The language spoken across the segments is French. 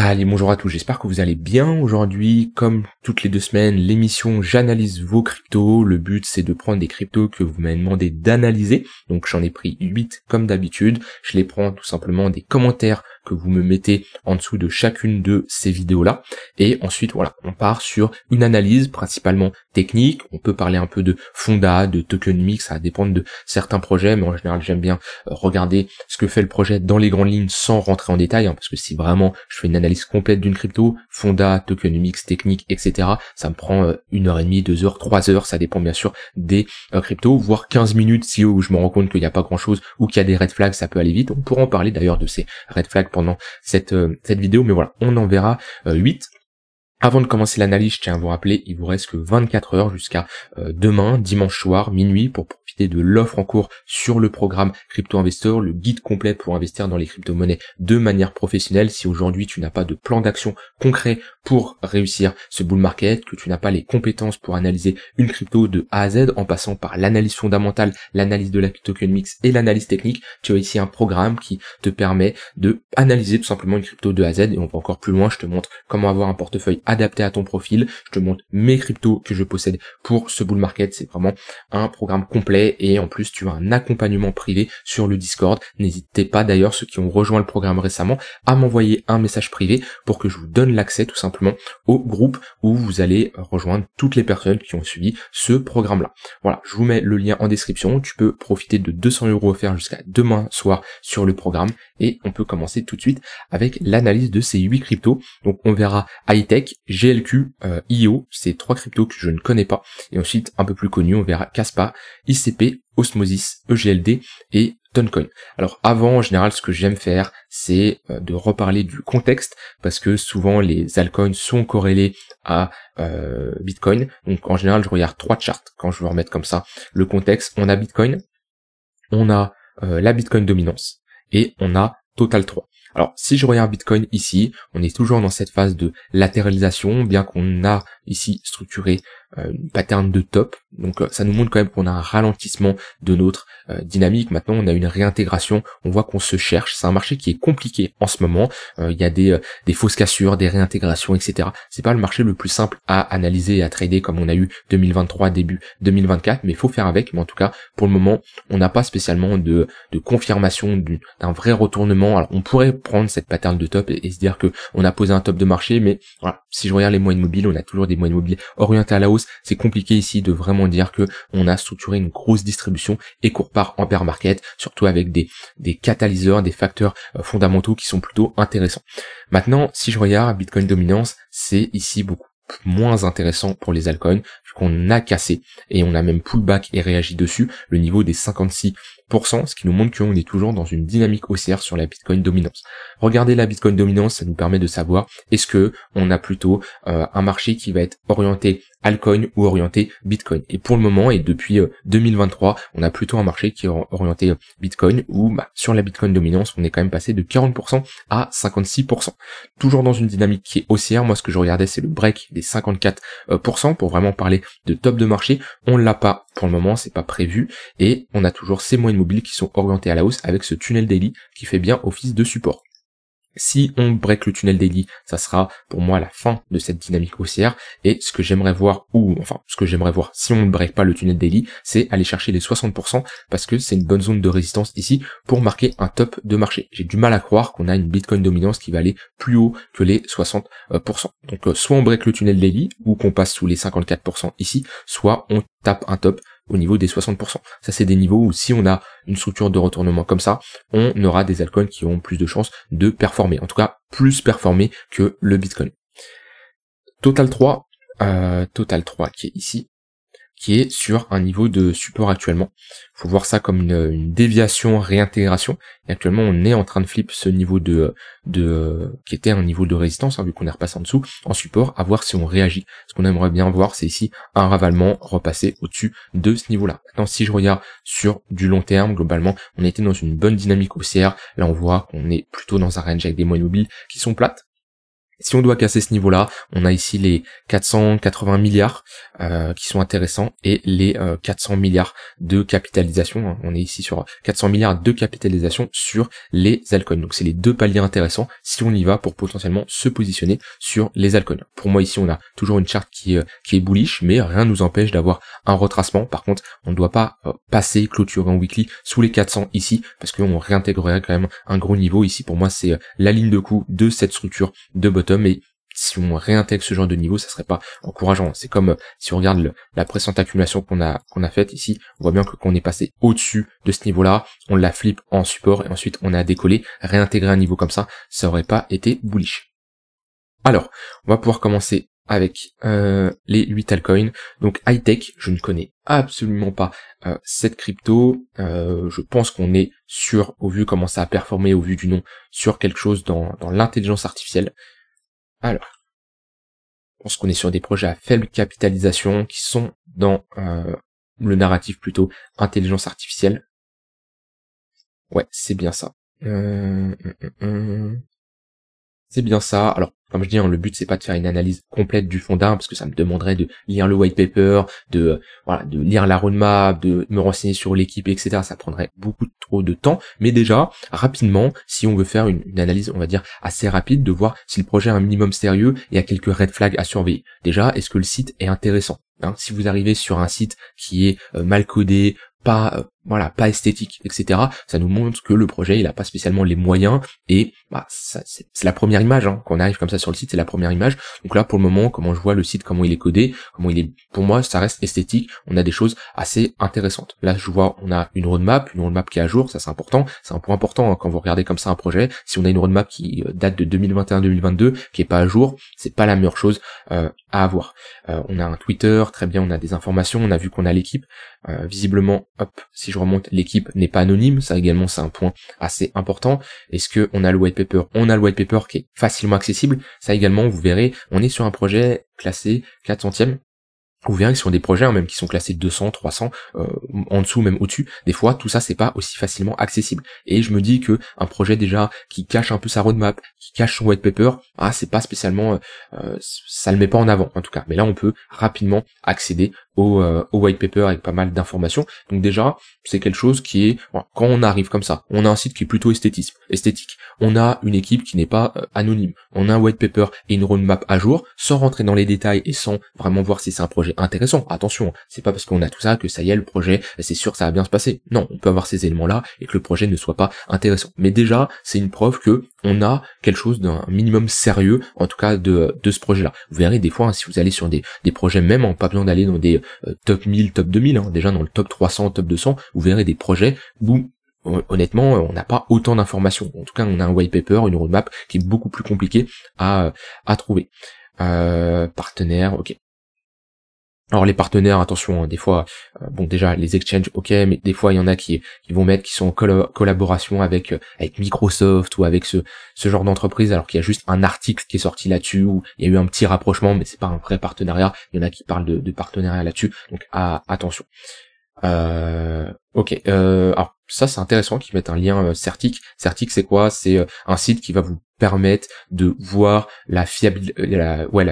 Allez, bonjour à tous, j'espère que vous allez bien. Aujourd'hui, comme toutes les deux semaines, l'émission J'analyse vos cryptos. Le but, c'est de prendre des cryptos que vous m'avez demandé d'analyser. Donc j'en ai pris 8 comme d'habitude. Je les prends tout simplement des commentaires que vous me mettez en dessous de chacune de ces vidéos-là. Et ensuite, voilà, on part sur une analyse principalement technique. On peut parler un peu de Fonda, de token mix, ça va dépendre de certains projets, mais en général, j'aime bien regarder ce que fait le projet dans les grandes lignes sans rentrer en détail, hein, parce que si vraiment je fais une analyse complète d'une crypto, fonda, tokenomics, technique, etc. Ça me prend euh, une heure et demie, deux heures, trois heures, ça dépend bien sûr des euh, cryptos, voire 15 minutes si je me rends compte qu'il n'y a pas grand chose ou qu'il y a des red flags, ça peut aller vite. On pourra en parler d'ailleurs de ces red flags pendant cette, euh, cette vidéo, mais voilà, on en verra 8. Avant de commencer l'analyse, je tiens à vous rappeler, il vous reste que 24 heures jusqu'à euh, demain, dimanche soir, minuit, pour profiter de l'offre en cours sur le programme Crypto Investor, le guide complet pour investir dans les crypto-monnaies de manière professionnelle. Si aujourd'hui tu n'as pas de plan d'action concret pour réussir ce bull market, que tu n'as pas les compétences pour analyser une crypto de A à Z en passant par l'analyse fondamentale, l'analyse de la crypto mix et l'analyse technique, tu as ici un programme qui te permet de analyser tout simplement une crypto de A à Z et on va encore plus loin, je te montre comment avoir un portefeuille adapté à ton profil. Je te montre mes cryptos que je possède pour ce bull market. C'est vraiment un programme complet et en plus tu as un accompagnement privé sur le Discord. N'hésitez pas d'ailleurs ceux qui ont rejoint le programme récemment à m'envoyer un message privé pour que je vous donne l'accès tout simplement au groupe où vous allez rejoindre toutes les personnes qui ont suivi ce programme-là. Voilà, je vous mets le lien en description. Tu peux profiter de 200 euros offerts jusqu'à demain soir sur le programme et on peut commencer tout de suite avec l'analyse de ces 8 cryptos. Donc on verra high tech, GLQ, euh, IO, c'est trois cryptos que je ne connais pas. Et ensuite, un peu plus connu, on verra Caspa, ICP, Osmosis, EGLD et Toncoin. Alors avant, en général, ce que j'aime faire, c'est euh, de reparler du contexte, parce que souvent les altcoins sont corrélés à euh, Bitcoin. Donc en général, je regarde trois charts quand je veux remettre comme ça le contexte. On a Bitcoin, on a la Bitcoin dominance et on a Total 3. Alors si je regarde Bitcoin ici, on est toujours dans cette phase de latéralisation, bien qu'on a ici structuré euh, une pattern de top. Donc euh, ça nous montre quand même qu'on a un ralentissement de notre euh, dynamique. Maintenant on a une réintégration, on voit qu'on se cherche. C'est un marché qui est compliqué en ce moment. Il y a des, des, fausses cassures, des réintégrations, etc. C'est pas le marché le plus simple à analyser et à trader comme on a eu 2023 début 2024, mais il faut faire avec. Mais en tout cas pour le moment on n'a pas spécialement de, de confirmation d'un vrai retournement. Alors on pourrait prendre cette pattern de top et, se dire que on a posé un top de marché, mais si je regarde les moyennes mobiles, on a toujours des moyennes mobiles orientées à la hausse. C'est compliqué ici de vraiment dire que a structuré une grosse distribution et qu'on repart en bear market, surtout avec des, des catalyseurs, des facteurs euh, fondamentaux qui sont plutôt intéressants. Maintenant, si je regarde Bitcoin Dominance, c'est ici beaucoup moins intéressant pour les altcoins, puisqu'on a cassé et on a même pullback et réagi dessus le niveau des 56 ce qui nous montre qu'on est toujours dans une dynamique haussière sur la Bitcoin dominance. Regardez la Bitcoin dominance, ça nous permet de savoir est-ce que on a plutôt euh, un marché qui va être orienté Alcoin ou orienté Bitcoin. Et pour le moment, et depuis 2023, euh, on a plutôt un marché qui est orienté euh, Bitcoin, ou bah, sur la Bitcoin dominance, on est quand même passé de 40% à 56%. Toujours dans une dynamique qui est haussière, moi ce que je regardais c'est le break des 54% euh, pour vraiment parler de top de marché. On l'a pas pour le moment, c'est pas prévu, et on a toujours ces moyennes mobiles qui sont orientées à la hausse avec ce tunnel daily qui fait bien office de support. Si on break le tunnel daily, ça sera pour moi la fin de cette dynamique haussière. Et ce que j'aimerais voir, ou enfin ce que j'aimerais voir si on ne break pas le tunnel daily, c'est aller chercher les 60% parce que c'est une bonne zone de résistance ici pour marquer un top de marché. J'ai du mal à croire qu'on a une Bitcoin dominance qui va aller plus haut que les 60%. Donc euh, soit on break le tunnel daily ou qu'on passe sous les 54% ici, soit on tape un top au niveau des 60%. Ça, c'est des niveaux où si on a une structure de retournement comme ça, on aura des altcoins qui ont plus de chances de performer, en tout cas plus performer que le Bitcoin. Total 3, euh, Total 3 qui est ici, qui est sur un niveau de support actuellement. Faut voir ça comme une, déviation réintégration. Et actuellement, on est en train de flip ce niveau de, de qui était un niveau de résistance, hein, vu qu'on est repassé en dessous, en support, à voir si on réagit. Ce qu'on aimerait bien voir, c'est ici un ravalement repassé au-dessus de ce niveau-là. Maintenant, si je regarde sur du long terme, globalement, on était dans une bonne dynamique haussière. Là, on voit qu'on est plutôt dans un range avec des moyennes mobiles qui sont plates, si on doit casser ce niveau-là, on a ici les 480 milliards euh, qui sont intéressants et les 400 euh, milliards de capitalisation. On est ici sur 400 milliards de capitalisation sur les altcoins. Donc c'est les deux paliers intéressants si on y va pour potentiellement se positionner sur les altcoins. Pour moi ici on a toujours une charte qui, euh, qui est bullish, mais rien ne nous empêche d'avoir un retracement. Par contre, on ne doit pas passer, clôturer en weekly sous les 400 ici parce qu'on réintégrerait quand même un gros niveau ici. Pour moi c'est la ligne de coup de cette structure de bottom mais si on réintègre ce genre de niveau, ça serait pas encourageant. C'est comme euh, si on regarde la précédente accumulation qu'on a qu'on a faite ici, on voit bien que qu'on est passé au-dessus de ce niveau-là, on la flippe en support et ensuite on a décollé. Réintégrer un niveau comme ça, ça aurait pas été bullish. Alors, on va pouvoir commencer avec euh, les 8 altcoins. Donc high tech, je ne connais absolument pas euh, cette crypto. je pense qu'on est sur, au vu comment ça a performé, au vu du nom, sur quelque chose dans, dans l'intelligence artificielle. Alors, on pense qu'on est sur des projets à faible capitalisation qui sont dans euh, le narratif plutôt intelligence artificielle. Ouais, c'est bien ça. Euh, hum, hum, hum. C'est bien ça. Alors, comme je dis, hein, le but c'est pas de faire une analyse complète du fond d'arbre, parce que ça me demanderait de lire le white paper, de euh, voilà, de lire la roadmap, de me renseigner sur l'équipe, etc. Ça prendrait beaucoup trop de temps. Mais déjà, rapidement, si on veut faire une, analyse, on va dire assez rapide, de voir si le projet a un minimum sérieux et a quelques red flags à surveiller. Déjà, est-ce que le site est intéressant hein Si vous arrivez sur un site qui est euh, mal codé, pas euh, voilà, pas esthétique, etc. Ça nous montre que le projet, il n'a pas spécialement les moyens. Et bah, c'est la première image. Hein. Quand on arrive comme ça sur le site, c'est la première image. Donc là, pour le moment, comment je vois le site, comment il est codé, comment il est... Pour moi, ça reste esthétique. On a des choses assez intéressantes. Là, je vois, on a une roadmap, une roadmap qui est à jour. Ça, c'est important. C'est un point important hein, quand vous regardez comme ça un projet. Si on a une roadmap qui euh, date de 2021-2022, qui est pas à jour, c'est pas la meilleure chose euh, à avoir. Euh, on a un Twitter, très bien, on a des informations. On a vu qu'on a l'équipe. visiblement, hop, si je remonte, l'équipe n'est pas anonyme, ça également c'est un point assez important. Est-ce que on a le white paper On a le white paper qui est facilement accessible. Ça également, vous verrez, on est sur un projet classé 400e, vous verrez que sur des projets hein, même qui sont classés 200, 300, euh, en dessous, même au-dessus, des fois tout ça c'est pas aussi facilement accessible. Et je me dis que un projet déjà qui cache un peu sa roadmap, qui cache son white paper, ah c'est pas spécialement, euh, euh, ça le met pas en avant en tout cas. Mais là on peut rapidement accéder euh, au, white paper avec pas mal d'informations. Donc déjà, c'est quelque chose qui est quand on arrive comme ça, on a un site qui est plutôt esthétique. On a une équipe qui n'est pas euh, anonyme. On a un white paper et une roadmap à jour, sans rentrer dans les détails et sans vraiment voir si c'est un projet intéressant. Attention, hein, c'est pas parce qu'on a tout ça que ça y est, le projet, c'est sûr que ça va bien se passer. Non, on peut avoir ces éléments là et que le projet ne soit pas intéressant. Mais déjà, c'est une preuve que on a quelque chose d'un minimum sérieux, en tout cas de, de ce projet-là. Vous verrez des fois, hein, si vous allez sur des, des projets, même en pas besoin d'aller dans des euh, top 1000, top 2000, hein, déjà dans le top 300, top 200, vous verrez des projets où honnêtement, on n'a pas autant d'informations. En tout cas, on a un white paper, une roadmap qui est beaucoup plus compliqué à, à trouver. Euh, partenaire, ok. Alors les partenaires, attention, hein, des fois, euh, bon déjà les exchanges, ok, mais des fois il y en a qui, vont mettre qui sont en collaboration avec euh, avec Microsoft ou avec ce, ce genre d'entreprise, alors qu'il y a juste un article qui est sorti là-dessus ou il y a eu un petit rapprochement, mais c'est pas un vrai partenariat. Il y en a qui parlent de, partenariat là-dessus, donc ah, attention. Euh, ok, alors ça c'est intéressant qu'ils mettent un lien euh, Certic. Certic c'est quoi C'est euh, un site qui va vous permettre de voir la, euh,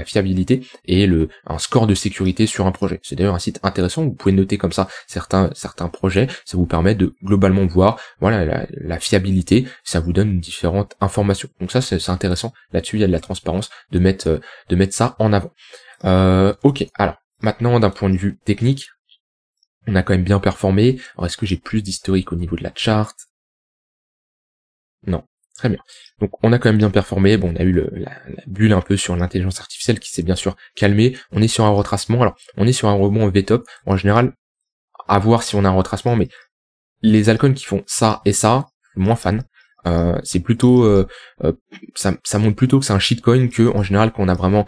fiabilité et un score de sécurité sur un projet. C'est d'ailleurs un site intéressant, vous pouvez noter comme ça certains, certains projets, ça vous permet de globalement voir voilà, la, fiabilité, ça vous donne différentes informations. Donc ça c'est intéressant, là-dessus il y a de la transparence de mettre, de mettre ça en avant. ok, alors maintenant d'un point de vue technique, on a quand même bien performé. Alors est-ce que j'ai plus d'historique au niveau de la charte Non. Très bien. Donc on a quand même bien performé. Bon, on a eu la, bulle un peu sur l'intelligence artificielle qui s'est bien sûr calmée. On est sur un retracement. Alors on est sur un rebond V top. En général, à voir si on a un retracement, mais les alcools qui font ça et ça, moins fan. Euh, c'est plutôt euh, euh, ça, montre plutôt que c'est un shitcoin que en général qu'on a vraiment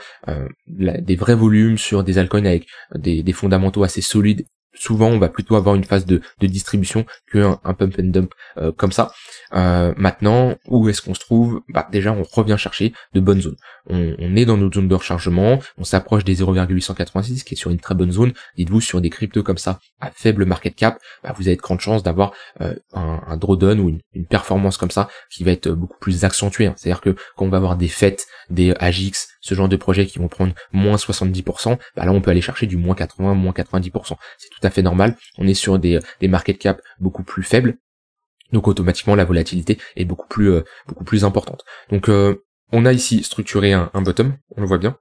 des vrais volumes sur des altcoins avec des, fondamentaux assez solides souvent on va plutôt avoir une phase de, distribution qu'un un pump and dump euh, comme ça. Euh, maintenant, où est-ce qu'on se trouve bah, Déjà, on revient chercher de bonnes zones. On, est dans notre zone de rechargement, on s'approche des 0,886 qui est sur une très bonne zone. Dites-vous, sur des cryptos comme ça, à faible market cap, bah, vous avez de grandes chances d'avoir euh, un, drawdown ou une, performance comme ça qui va être beaucoup plus accentuée. C'est-à-dire que quand on va avoir des fêtes, des AGX, ce genre de projet qui vont prendre moins 70%, bah là on peut aller chercher du moins 80, moins 90%. C'est tout à fait normal. On est sur des, des market cap beaucoup plus faibles. Donc automatiquement la volatilité est beaucoup plus, euh, beaucoup plus importante. Donc euh, on a ici structuré un, bottom, on le voit bien.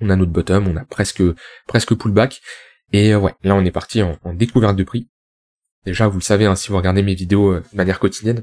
On a notre bottom, on a presque presque pullback. Et euh, ouais, là on est parti en, découverte de prix. Déjà, vous le savez, hein, si vous regardez mes vidéos de manière quotidienne,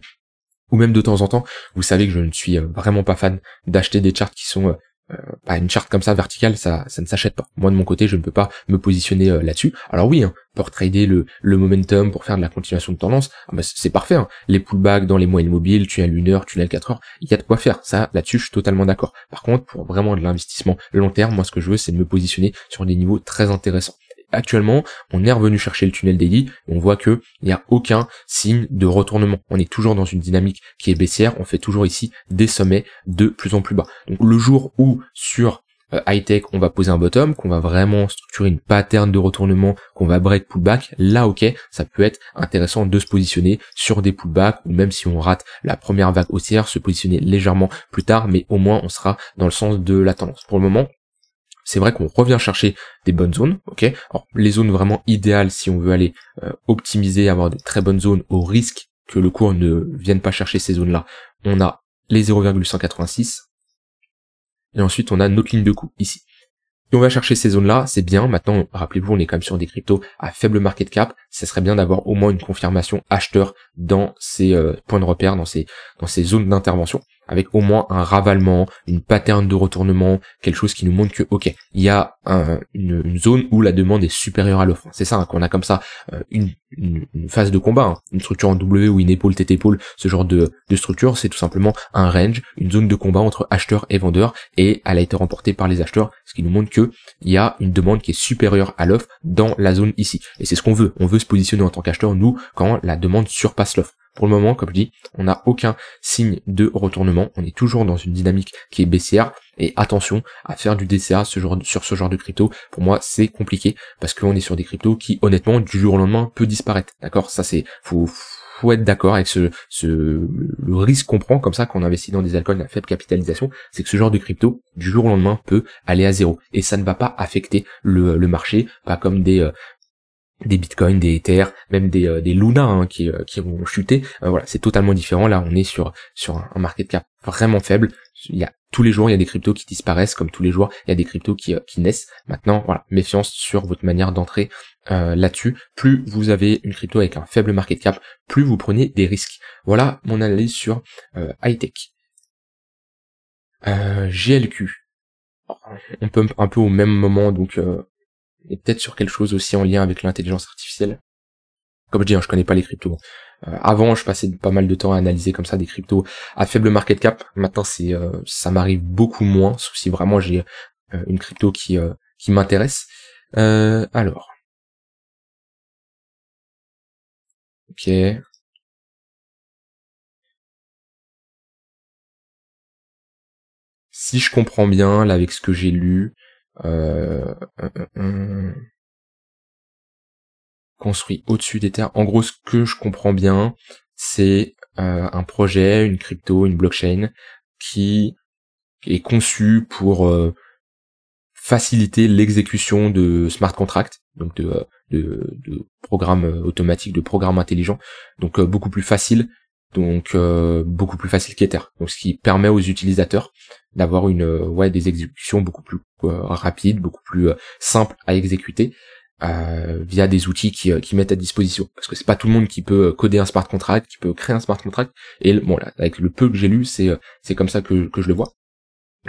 ou même de temps en temps, vous savez que je ne suis vraiment pas fan d'acheter des charts qui sont euh, une charte comme ça verticale, ça, ça ne s'achète pas. Moi de mon côté, je ne peux pas me positionner euh, là-dessus. Alors oui, hein, pour trader le, le, momentum, pour faire de la continuation de tendance, ah bah, c'est parfait. Hein. Les pullbacks dans les moyennes mobiles, tu as 1 heure, tunnel 4 heures, il y a de quoi faire. Ça, là-dessus, je suis totalement d'accord. Par contre, pour vraiment de l'investissement long terme, moi ce que je veux, c'est de me positionner sur des niveaux très intéressants actuellement, on est revenu chercher le tunnel daily, on voit que il n'y a aucun signe de retournement. On est toujours dans une dynamique qui est baissière, on fait toujours ici des sommets de plus en plus bas. Donc le jour où sur euh, high tech, on va poser un bottom, qu'on va vraiment structurer une pattern de retournement, qu'on va break pullback, là ok, ça peut être intéressant de se positionner sur des pullbacks ou même si on rate la première vague haussière, se positionner légèrement plus tard, mais au moins on sera dans le sens de la tendance. Pour le moment, c'est vrai qu'on revient chercher des bonnes zones, ok Alors, les zones vraiment idéales si on veut aller euh, optimiser, avoir des très bonnes zones au risque que le cours ne vienne pas chercher ces zones-là, on a les 0,186, et ensuite on a notre ligne de coût ici. Et on va chercher ces zones-là, c'est bien. Maintenant, rappelez-vous, on est quand même sur des cryptos à faible market cap. Ça serait bien d'avoir au moins une confirmation acheteur dans ces euh, points de repère, dans ces, dans ces zones d'intervention avec au moins un ravalement, une pattern de retournement, quelque chose qui nous montre que ok, il y a une, zone où la demande est supérieure à l'offre. C'est ça hein, qu'on a comme ça euh, une, phase de combat, hein. une structure en W ou une épaule tête épaule, ce genre de, structure, c'est tout simplement un range, une zone de combat entre acheteurs et vendeurs, et elle a été remportée par les acheteurs, ce qui nous montre que il y a une demande qui est supérieure à l'offre dans la zone ici. Et c'est ce qu'on veut. On veut se positionner en tant qu'acheteur nous quand la demande surpasse l'offre. Pour le moment, comme je dis, on n'a aucun signe de retournement. On est toujours dans une dynamique qui est baissière. Et attention à faire du DCA sur ce genre de crypto. Pour moi, c'est compliqué parce qu'on est sur des cryptos qui, honnêtement, du jour au lendemain, peut disparaître. D'accord Ça, c'est faut, faut être d'accord avec ce, ce le risque qu'on prend comme ça quand on investit dans des alcools à faible capitalisation, c'est que ce genre de crypto du jour au lendemain peut aller à zéro et ça ne va pas affecter le, le marché, pas comme des euh, des bitcoins, des Ether, même des, euh, des Luna hein, qui, euh, qui vont chuter euh, voilà, c'est totalement différent. Là, on est sur, sur un market cap vraiment faible. Il y a tous les jours, il y a des cryptos qui disparaissent, comme tous les jours, il y a des cryptos qui, qui naissent. Maintenant, voilà, méfiance sur votre manière d'entrer là-dessus. Plus vous avez une crypto avec un faible market cap, plus vous prenez des risques. Voilà mon analyse sur high tech. GLQ. On peut un peu au même moment donc et peut-être sur quelque chose aussi en lien avec l'intelligence artificielle. Comme je dis, je hein, je connais pas les cryptos. Euh, avant, je passais pas mal de temps à analyser comme ça des cryptos à faible market cap. Maintenant, c'est euh, ça m'arrive beaucoup moins, sauf si vraiment j'ai euh, une crypto qui qui m'intéresse. alors, ok. Si je comprends bien, là, avec ce que j'ai lu, euh, hum, hum, hum. construit au-dessus des terres. En gros, ce que je comprends bien, c'est euh, un projet, une crypto, une blockchain qui est conçu pour euh, faciliter l'exécution de smart contracts, donc de, de programmes automatiques, de programmes intelligents, donc beaucoup plus facile donc euh, beaucoup plus facile qu'Ether. Donc ce qui permet aux utilisateurs d'avoir une euh, ouais des exécutions beaucoup plus euh, rapides, beaucoup plus simples à exécuter via des outils qui, qui, mettent à disposition. Parce que c'est pas tout le monde qui peut coder un smart contract, qui peut créer un smart contract. Et bon là, avec le peu que j'ai lu, c'est c'est comme ça que, que je le vois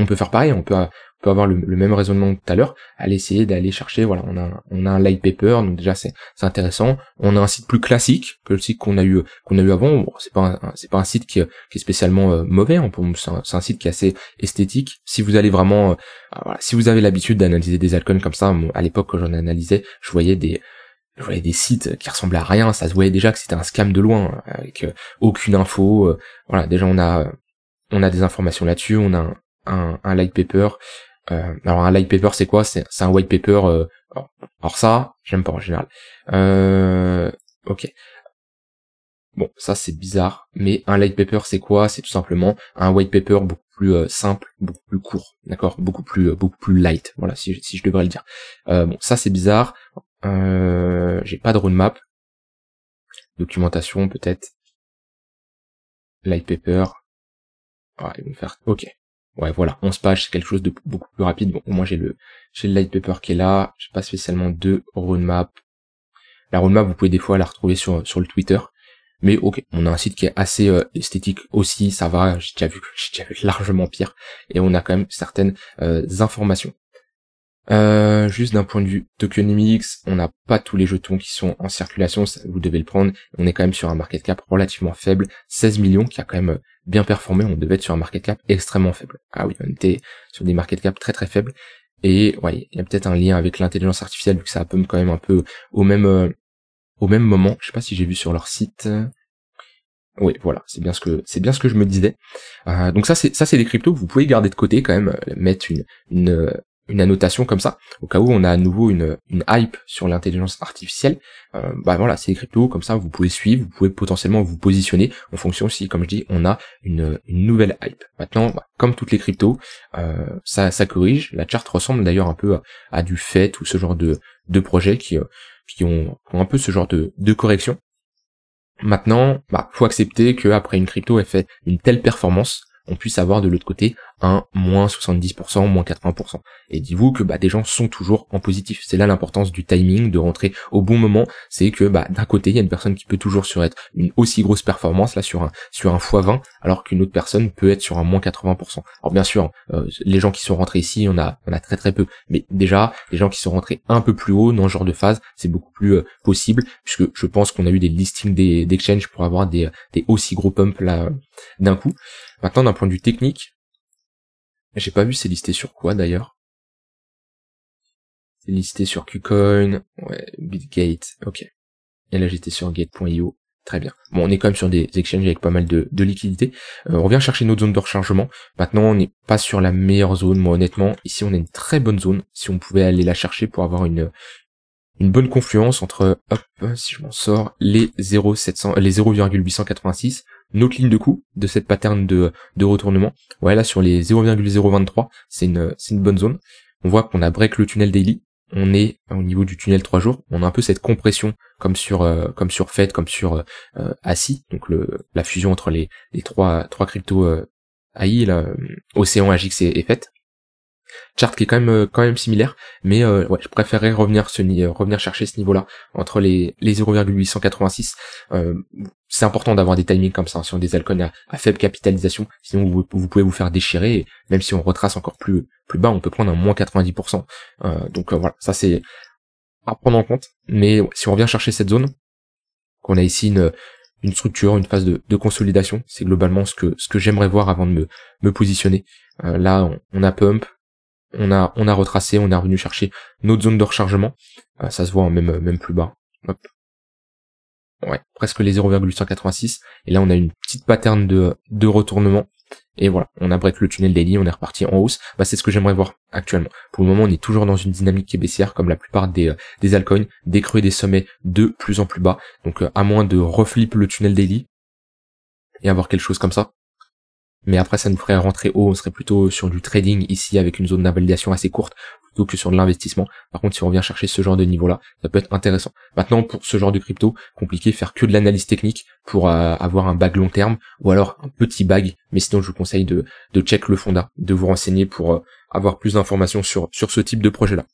on peut faire pareil, on peut, peut avoir le, même raisonnement que tout à l'heure, aller essayer d'aller chercher, voilà, on a, on a un light paper, donc déjà c'est intéressant, on a un site plus classique que le site qu'on a eu qu'on a eu avant, c'est pas c'est pas un site qui, qui est spécialement euh, mauvais, hein, c'est un, site qui est assez esthétique. Si vous allez vraiment, euh, ah, si vous avez l'habitude d'analyser des alcools comme ça, à l'époque quand j'en analysais, je voyais des je voyais des sites qui ressemblaient à rien, ça se voyait déjà que c'était un scam de loin, euh, avec aucune info, voilà, déjà on a on a des informations là-dessus, on a un, un, light paper. Euh, alors un light paper c'est quoi c'est, un white paper. alors, euh, ça, j'aime pas en général. Euh, ok. Bon, ça c'est bizarre, mais un light paper c'est quoi C'est tout simplement un white paper beaucoup plus euh, simple, beaucoup plus court, d'accord Beaucoup plus euh, beaucoup plus light, voilà, si, si je devrais le dire. Euh, bon, ça c'est bizarre. J'ai pas de roadmap. Documentation peut-être. Light paper. Ouais, ah, faire. Ok ouais, voilà, 11 pages, c'est quelque chose de beaucoup plus rapide. Bon, au moins j'ai le, j'ai le light paper qui est là. J'ai pas spécialement de roadmap. La roadmap, vous pouvez des fois la retrouver sur, sur le Twitter. Mais ok, on a un site qui est assez euh, esthétique aussi, ça va, j'ai déjà vu, j'ai vu largement pire, et on a quand même certaines euh, informations. Euh, juste d'un point de vue tokenomics, on n'a pas tous les jetons qui sont en circulation, vous devez le prendre. On est quand même sur un market cap relativement faible, 16 millions qui a quand même euh, bien performé, on devait être sur un market cap extrêmement faible. Ah oui, on était sur des market cap très très faibles. Et ouais, il y a peut-être un lien avec l'intelligence artificielle, vu que ça a quand même un peu au même, euh, au même moment. Je sais pas si j'ai vu sur leur site. Oui, voilà, c'est bien ce que c'est bien ce que je me disais. donc ça, c'est ça, c'est des cryptos que vous pouvez garder de côté quand même, mettre une, une une annotation comme ça, au cas où on a à nouveau une, hype sur l'intelligence artificielle, euh, bah voilà, c'est les cryptos comme ça, vous pouvez suivre, vous pouvez potentiellement vous positionner en fonction si, comme je dis, on a une, nouvelle hype. Maintenant, bah, comme toutes les cryptos, euh, ça, corrige. La charte ressemble d'ailleurs un peu à, du fait ou ce genre de, de projets qui, euh, qui ont, un peu ce genre de, de correction. Maintenant, bah, faut accepter qu'après une crypto ait fait une telle performance, on puisse avoir de l'autre côté un moins 70%, moins 80%. Et dites-vous que bah, des gens sont toujours en positif. C'est là l'importance du timing, de rentrer au bon moment. C'est que bah, d'un côté, il y a une personne qui peut toujours sur être une aussi grosse performance là sur un sur un x20, alors qu'une autre personne peut être sur un moins 80%. Alors bien sûr, euh, les gens qui sont rentrés ici, on a on a très très peu. Mais déjà, les gens qui sont rentrés un peu plus haut dans ce genre de phase, c'est beaucoup plus euh, possible, puisque je pense qu'on a eu des listings d'exchange des, pour avoir des, des aussi gros pumps là d'un coup. Maintenant, d'un point de vue technique, j'ai pas vu c'est listé sur quoi d'ailleurs. C'est listé sur KuCoin, ouais, Bitgate, ok. Et là j'étais sur gate.io. Très bien. Bon, on est quand même sur des exchanges avec pas mal de, de liquidités. Euh, on vient chercher notre zone de rechargement. Maintenant, on n'est pas sur la meilleure zone. Moi, honnêtement, ici, on a une très bonne zone. Si on pouvait aller la chercher pour avoir une, une bonne confluence entre, hop, si je m'en sors, les 0,700, les 0,886 notre ligne de coup de cette pattern de, de retournement. Ouais, là, sur les 0,023, c'est une, c'est une bonne zone. On voit qu'on a break le tunnel daily. On est au niveau du tunnel 3 jours. On a un peu cette compression comme sur, euh, comme sur Fed, comme sur euh, Donc le, la fusion entre les, les trois, trois cryptos euh, AI, euh, Océan, AGX et, et chart qui est quand même euh, quand même similaire, mais euh, je préférerais revenir euh, revenir chercher ce niveau-là entre les les 0,886. c'est important d'avoir des timings comme ça hein. sur des alcools à, faible capitalisation, sinon vous, pouvez vous faire déchirer. Et même si on retrace encore plus plus bas, on peut prendre un moins 90%. donc voilà, ça c'est à prendre en compte. Mais si on revient chercher cette zone, qu'on a ici une une structure, une phase de, consolidation. C'est globalement ce que, ce que j'aimerais voir avant de me, me positionner. là, on, a pump, on a, on a retracé, on est revenu chercher notre zone de rechargement. Euh, ça se voit hein, même, euh, même plus bas. Ouais, presque les 0,886, Et là, on a une petite pattern de, de retournement. Et voilà, on a le tunnel daily, on est reparti en hausse. Bah, c'est ce que j'aimerais voir actuellement. Pour le moment, on est toujours dans une dynamique qui est baissière, comme la plupart des, euh, des altcoins, des creux et des sommets de plus en plus bas. Donc, à moins de reflip le tunnel daily et avoir quelque chose comme ça, mais après ça nous ferait rentrer haut, on serait plutôt sur du trading ici avec une zone d'invalidation assez courte plutôt que sur de l'investissement. Par contre, si on vient chercher ce genre de niveau-là, ça peut être intéressant. Maintenant, pour ce genre de crypto, compliqué, faire que de l'analyse technique pour euh, avoir un bag long terme, ou alors un petit bag, mais sinon je vous conseille de, de check le fondat, de vous renseigner pour euh, avoir plus d'informations sur, sur ce type de projet-là.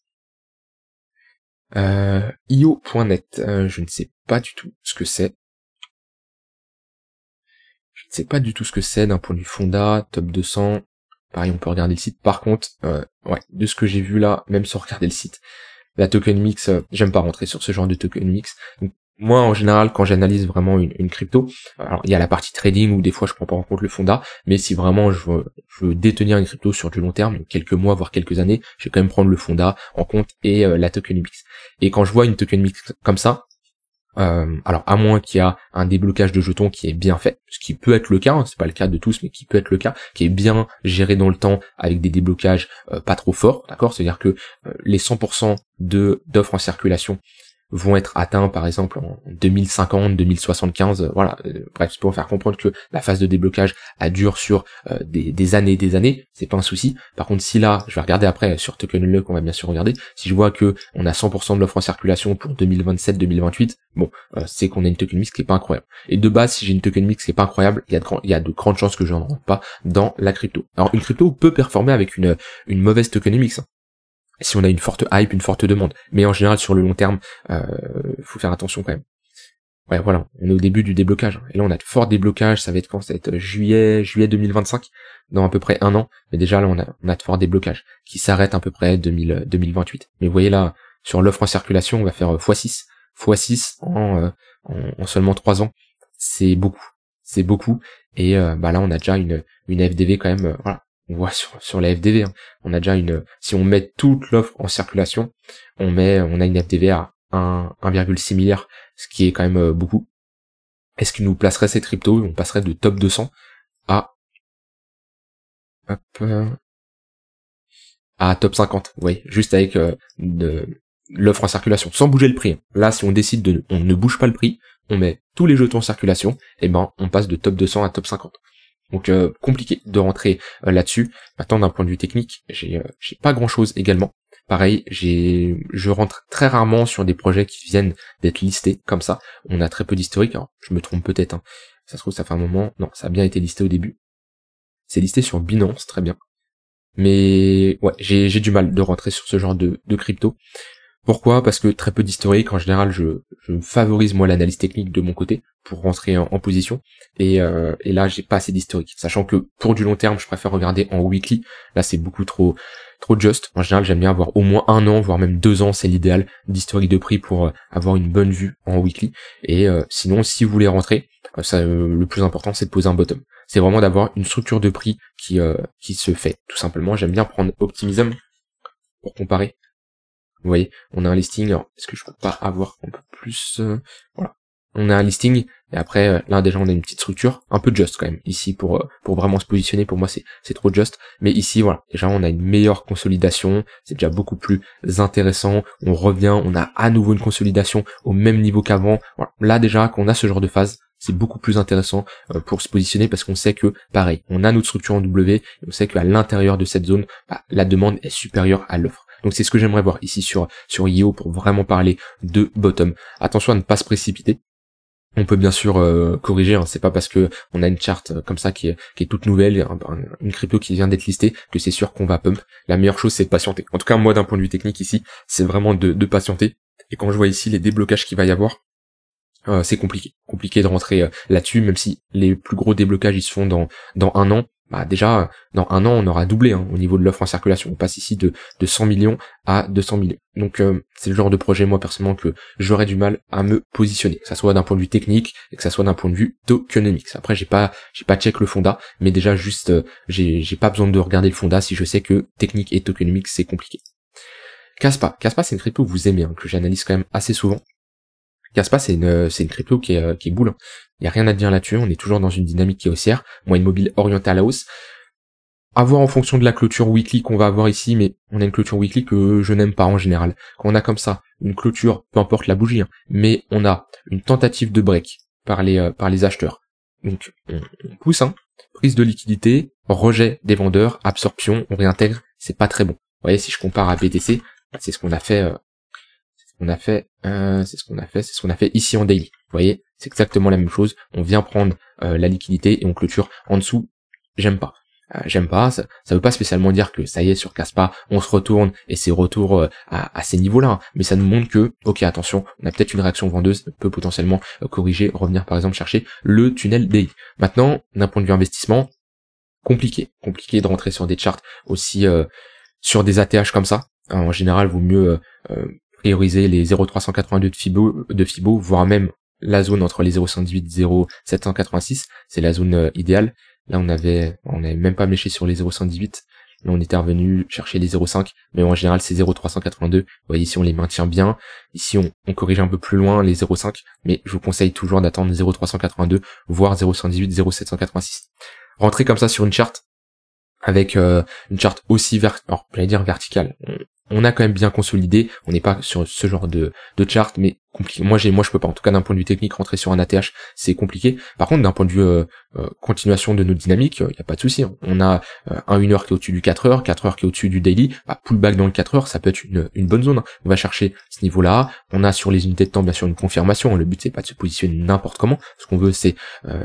Euh, io.net, je ne sais pas du tout ce que c'est. Je ne sais pas du tout ce que c'est d'un point de vue Fonda, top 200. Pareil, on peut regarder le site. Par contre, euh, ouais, de ce que j'ai vu là, même sans regarder le site, la token mix, euh, j'aime pas rentrer sur ce genre de token mix. moi, en général, quand j'analyse vraiment une, crypto, alors il y a la partie trading où des fois je prends pas en compte le fonda, mais si vraiment je veux, détenir une crypto sur du long terme, quelques mois voire quelques années, je vais quand même prendre le fonda en compte et euh, la token mix. Et quand je vois une token mix comme ça, euh, alors à moins qu'il y a un déblocage de jetons qui est bien fait, ce qui peut être le cas, ce hein, c'est pas le cas de tous, mais qui peut être le cas, qui est bien géré dans le temps avec des déblocages euh, pas trop forts, d'accord C'est-à-dire que euh, les 100% de d'offres en circulation, vont être atteints par exemple en 2050, 2075, euh, voilà. Euh, bref, c'est pour faire comprendre que la phase de déblocage a dure sur euh, des, années et des années, c'est pas un souci. Par contre, si là, je vais regarder après sur Token qu'on on va bien sûr regarder, si je vois que on a 100% de l'offre en circulation pour 2027-2028, bon, c'est qu'on a une token mix qui est pas incroyable. Et de base, si j'ai une token mix qui est pas incroyable, il y a de, y a de grandes chances que je n'en rentre pas dans la crypto. Alors une crypto peut performer avec une, une mauvaise tokenomics, hein si on a une forte hype, une forte demande. Mais en général, sur le long terme, euh, faut faire attention quand même. Ouais, voilà, on est au début du déblocage. Et là, on a de forts déblocages. Ça va être quand Ça être juillet, juillet 2025, dans à peu près un an. Mais déjà, là, on a, on a de forts déblocages qui s'arrêtent à peu près 2000, 2028. Mais vous voyez là, sur l'offre en circulation, on va faire euh, x6, x6 euh, en, seulement 3 ans. C'est beaucoup, c'est beaucoup. Et euh, bah là, on a déjà une, FDV quand même. voilà, on voit sur, la FDV. Hein. On a déjà une, si on met toute l'offre en circulation, on met, on a une FDV à 1,6 milliard, ce qui est quand même euh, beaucoup. Est-ce qu'il nous placerait ces crypto On passerait de top 200 à, euh, à top 50. Oui, juste avec euh, de l'offre en circulation, sans bouger le prix. Hein. Là, si on décide de, on ne bouge pas le prix, on met tous les jetons en circulation, et eh ben, on passe de top 200 à top 50. Donc euh, compliqué de rentrer euh, là-dessus. Maintenant d'un point de vue technique, j'ai euh, pas grand chose également. Pareil, je rentre très rarement sur des projets qui viennent d'être listés comme ça. On a très peu d'historique. Hein. Je me trompe peut-être. Hein. Ça se trouve ça fait un moment. Non, ça a bien été listé au début. C'est listé sur Binance, très bien. Mais ouais, j'ai du mal de rentrer sur ce genre de, de crypto. Pourquoi Parce que très peu d'historique, en général je, favorise moi l'analyse technique de mon côté pour rentrer en, position, et, euh, et là j'ai pas assez d'historique, sachant que pour du long terme je préfère regarder en weekly, là c'est beaucoup trop trop juste, en général j'aime bien avoir au moins un an, voire même deux ans, c'est l'idéal d'historique de prix pour euh, avoir une bonne vue en weekly, et euh, sinon si vous voulez rentrer, euh, le plus important c'est de poser un bottom, c'est vraiment d'avoir une structure de prix qui, qui se fait, tout simplement, j'aime bien prendre Optimism pour comparer, vous voyez, on a un listing. Alors, est-ce que je peux pas avoir un peu plus euh, Voilà. On a un listing et après euh, là déjà on a une petite structure, un peu just quand même ici pour euh, pour vraiment se positionner. Pour moi c'est c'est trop just, mais ici voilà déjà on a une meilleure consolidation, c'est déjà beaucoup plus intéressant. On revient, on a à nouveau une consolidation au même niveau qu'avant. Voilà. Là déjà qu'on a ce genre de phase, c'est beaucoup plus intéressant pour se positionner parce qu'on sait que pareil, on a notre structure en W, et on sait qu'à l'intérieur de cette zone, bah, la demande est supérieure à l'offre. Donc c'est ce que j'aimerais voir ici sur, sur IO pour vraiment parler de bottom. Attention à ne pas se précipiter. On peut bien sûr euh, corriger, hein. c'est pas parce que on a une charte euh, comme ça qui est, qui est toute nouvelle, une crypto qui vient d'être listée, que c'est sûr qu'on va pump. La meilleure chose c'est de patienter. En tout cas moi d'un point de vue technique ici, c'est vraiment de, de patienter. Et quand je vois ici les déblocages qu'il va y avoir, euh, c'est compliqué. Compliqué de rentrer là-dessus, même si les plus gros déblocages ils se font dans, dans un an. Bah, déjà, dans un an, on aura doublé hein, au niveau de l'offre en circulation. On passe ici de, de 100 millions à 200 millions. Donc euh, c'est le genre de projet, moi personnellement, que j'aurais du mal à me positionner, que ça soit d'un point de vue technique et que ça soit d'un point de vue tokenomics. Après, j'ai pas j'ai pas check le fonda, mais déjà juste, euh, j'ai pas besoin de regarder le fonda si je sais que technique et tokenomics, c'est compliqué. Caspa. Caspa, c'est une crypto que vous aimez, hein, que j'analyse quand même assez souvent. Caspa, c'est une, euh, c'est une crypto qui qui est boule. Hein. Il n'y a rien à dire là-dessus, on est toujours dans une dynamique qui est haussière, une mobile orientée à la hausse. A voir en fonction de la clôture weekly qu'on va avoir ici, mais on a une clôture weekly que je n'aime pas en général. Quand on a comme ça une clôture, peu importe la bougie, hein, mais on a une tentative de break par les, euh, par les acheteurs. Donc on, pousse, hein, prise de liquidité, rejet des vendeurs, absorption, on réintègre, c'est pas très bon. Vous voyez, si je compare à BTC, c'est ce qu'on a fait, euh, a fait, euh, c'est ce qu'on a fait, c'est ce qu'on a fait ici en daily. Vous voyez, c'est exactement la même chose. On vient prendre euh, la liquidité et on clôture en dessous. J'aime pas. Euh, j'aime pas. Ça, ne veut pas spécialement dire que ça y est, sur Caspa, on se retourne et c'est retour euh, à, ces niveaux-là. Hein. Mais ça nous montre que, ok, attention, on a peut-être une réaction vendeuse, peut potentiellement corriger, revenir par exemple chercher le tunnel DI. Maintenant, d'un point de vue investissement, compliqué, compliqué de rentrer sur des charts aussi sur des ATH comme ça. En général, vaut mieux prioriser les 0,382 de de Fibo, voire même la zone entre les 0,78 0,786, c'est la zone euh, idéale. Là, on avait, on n'avait même pas méché sur les 0,118. Là, on était revenu chercher les 0,5, mais en général, c'est 0,382. Vous voyez, ici, on les maintient bien. Ici, on, corrige un peu plus loin les 0,5, mais je vous conseille toujours d'attendre 0,382, voire 0,118, 0,786. Rentrer comme ça sur une charte, avec euh, une charte aussi vert, alors, j'allais dire verticale. On, a quand même bien consolidé, on n'est pas sur ce genre de, de charte, mais moi, j'ai, moi, je peux pas. En tout cas, d'un point de vue technique, rentrer sur un ATH, c'est compliqué. Par contre, d'un point de vue euh, euh, continuation de nos dynamiques, il euh, n'y a pas de souci. Hein. On a un 1 heure qui est au-dessus du 4 heures, 4 heures qui est au-dessus du daily. Bah, pullback dans le 4 heures, ça peut être une, bonne zone. Hein. On va chercher ce niveau-là. On a sur les unités de temps, bien sûr, une confirmation. Le but, c'est pas de se positionner n'importe comment. Ce qu'on veut, c'est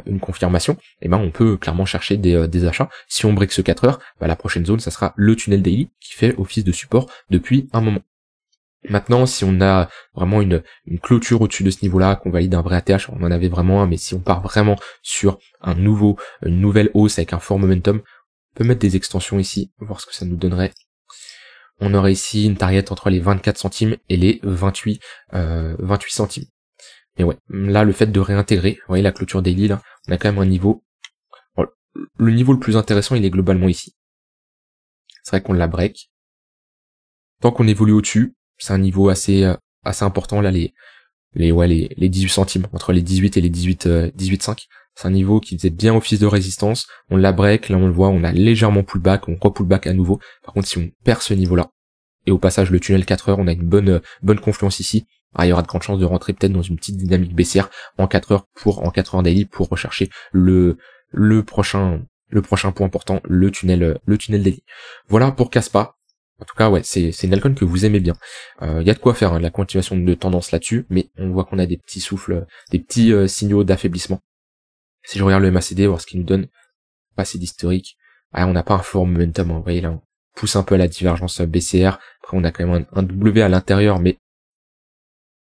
une confirmation. Et eh ben, on peut clairement chercher des, achats. Si on break ce 4 heures, bah, la prochaine zone, ça sera le tunnel daily qui fait office de support depuis un moment. Maintenant, si on a vraiment une, une clôture au-dessus de ce niveau-là, qu'on valide un vrai ATH, on en avait vraiment un, mais si on part vraiment sur un nouveau, une nouvelle hausse avec un fort momentum, on peut mettre des extensions ici, voir ce que ça nous donnerait. On aurait ici une target entre les 24 centimes et les 28, euh, 28 centimes. Mais ouais, là, le fait de réintégrer, vous voyez la clôture daily, là, on a quand même un niveau. le niveau le plus intéressant, il est globalement ici. C'est vrai qu'on la break. Tant qu'on évolue au-dessus, c'est un niveau assez euh, assez important là les les ouais les, 18 centimes entre les 18 et les 18 18 euh, c'est un niveau qui faisait bien office de résistance on la break là on le voit on a légèrement pullback on back à nouveau par contre si on perd ce niveau là et au passage le tunnel 4 heures on a une bonne euh, bonne confluence ici ah, il y aura de grandes chances de rentrer peut-être dans une petite dynamique baissière en 4 heures pour en 4 heures daily pour rechercher le le prochain le prochain point important le tunnel le tunnel daily voilà pour Caspa en tout cas, ouais, c'est, c'est une que vous aimez bien. Il euh, y a de quoi faire hein, la continuation de tendance là-dessus, mais on voit qu'on a des petits souffles, des petits euh, signaux d'affaiblissement. Si je regarde le MACD, voir ce qu'il nous donne, pas bah, assez d'historique. Ah, on n'a pas un fort momentum, hein, vous voyez là, on pousse un peu à la divergence euh, BCR. Après, on a quand même un, W à l'intérieur, mais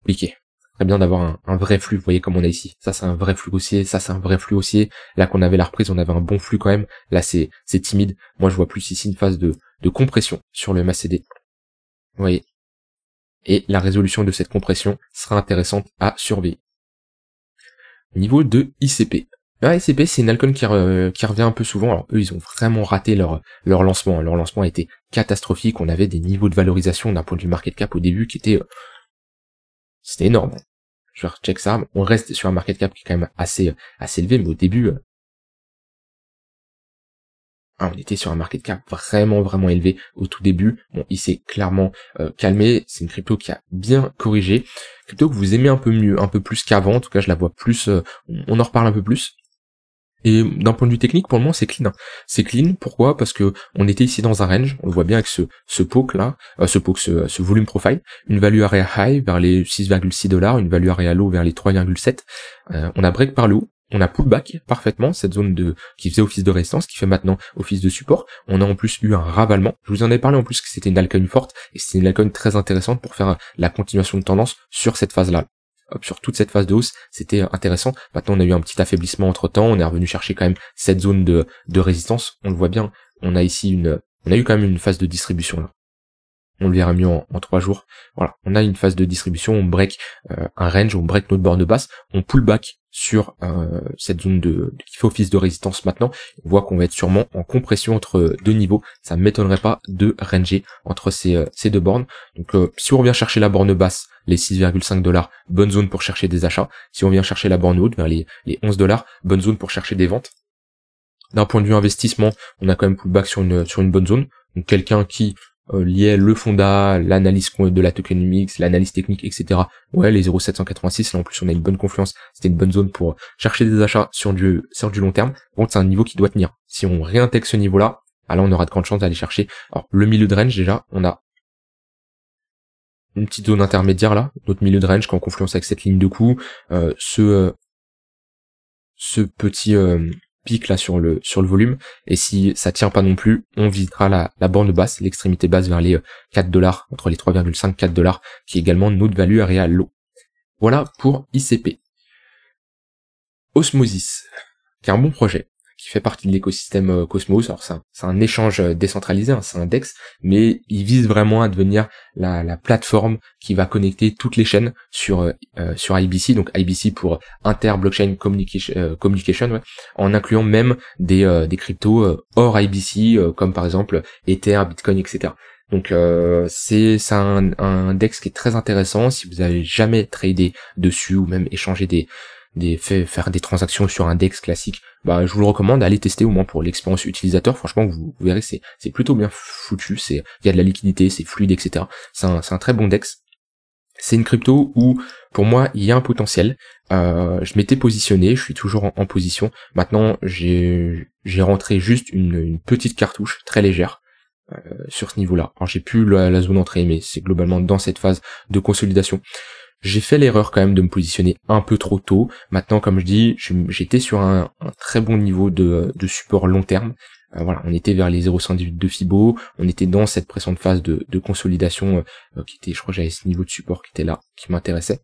compliqué. Très bien d'avoir un, vrai flux, vous voyez comme on a ici. Ça c'est un vrai flux haussier, ça c'est un vrai flux haussier. Là qu'on avait la reprise, on avait un bon flux quand même. Là c'est timide. Moi je vois plus ici une phase de de compression sur le MACD. Vous voyez Et la résolution de cette compression sera intéressante à surveiller. Niveau de ICP. ICP, c'est une alcool qui, revient un peu souvent. Alors eux, ils ont vraiment raté leur, leur lancement. Leur lancement a été catastrophique. On avait des niveaux de valorisation d'un point de vue market cap au début qui étaient... Euh, c'était énorme je recheck ça. On reste sur un market cap qui est quand même assez euh, assez élevé, mais au début, euh, Hein, on était sur un market cap vraiment vraiment élevé au tout début. Bon, il s'est clairement euh, calmé. C'est une crypto qui a bien corrigé. Crypto que vous aimez un peu mieux, un peu plus qu'avant. En tout cas, je la vois plus. Euh, on en reparle un peu plus. Et d'un point de vue technique, pour le moment, c'est clean. Hein. C'est clean. Pourquoi Parce que on était ici dans un range. On le voit bien avec ce ce poke là, euh, ce poke, ce, volume profile. Une value area high vers les 6,6 dollars, une value area low vers les 3,7. on a break par le haut on a pullback parfaitement cette zone de qui faisait office de résistance, qui fait maintenant office de support. On a en plus eu un ravalement. Je vous en ai parlé en plus que c'était une alcune forte et c'est une alcune très intéressante pour faire la continuation de tendance sur cette phase-là. sur toute cette phase de hausse, c'était intéressant. Maintenant, on a eu un petit affaiblissement entre temps. On est revenu chercher quand même cette zone de, de résistance. On le voit bien. On a ici une, on a eu quand même une phase de distribution là on le verra mieux en, trois jours. Voilà, on a une phase de distribution, on break euh, un range, on break notre borne basse, on pull back sur euh, cette zone de, qui fait office de résistance maintenant. On voit qu'on va être sûrement en compression entre deux niveaux. Ça ne m'étonnerait pas de ranger entre ces, euh, ces deux bornes. Donc si on vient chercher la borne basse, les 6,5 dollars, bonne zone pour chercher des achats. Si on vient chercher la borne haute, vers les, les 11 dollars, bonne zone pour chercher des ventes. D'un point de vue investissement, on a quand même pull back sur une, sur une bonne zone. Donc quelqu'un qui euh, lié le fonda, l'analyse de la tokenomics, l'analyse technique, etc. Ouais, les 0,786, là en plus on a une bonne confluence, c'était une bonne zone pour chercher des achats sur du, sur du long terme. Bon, c'est un niveau qui doit tenir. Si on réintègre ce niveau-là, alors ah on aura de grandes chances d'aller chercher. Alors le milieu de range déjà, on a une petite zone intermédiaire là, notre milieu de range qui en confluence avec cette ligne de coup, euh, ce, euh, ce petit pic là sur le sur le volume et si ça tient pas non plus, on visitera la, la bande basse, l'extrémité basse vers les 4 euh, dollars entre les 3,5 4 dollars qui est également notre value area low. Voilà pour ICP. Osmosis, qui est un bon projet qui fait partie de l'écosystème euh, Cosmos. Alors c'est un, échange décentralisé, c'est un euh, hein, DEX, mais il vise vraiment à devenir la, plateforme qui va connecter toutes les chaînes sur euh, sur IBC, donc IBC pour Inter Blockchain Communication, en incluant même des, des cryptos hors IBC, comme par exemple Ether, Bitcoin, etc. Donc c'est un, un, index qui est très intéressant. Si vous n'avez jamais tradé dessus ou même échangé des, des faits, faire des transactions sur un DEX classique, bah je vous le recommande, allez tester au moins pour l'expérience utilisateur. Franchement, vous, verrez, c'est c'est plutôt bien foutu. C'est il y a de la liquidité, c'est fluide, etc. C'est un, un très bon DEX. C'est une crypto où, pour moi, il y a un potentiel. Euh, je m'étais positionné, je suis toujours en, position. Maintenant, j'ai rentré juste une, petite cartouche très légère euh, sur ce niveau-là. Alors j'ai plus la, zone d'entrée, mais c'est globalement dans cette phase de consolidation. J'ai fait l'erreur quand même de me positionner un peu trop tôt. Maintenant, comme je dis, j'étais sur un, un, très bon niveau de, de support long terme. Euh, voilà, on était vers les 0,118 de Fibo, on était dans cette pressante phase de, consolidation euh, euh, qui était, je crois, j'avais ce niveau de support qui était là, qui m'intéressait.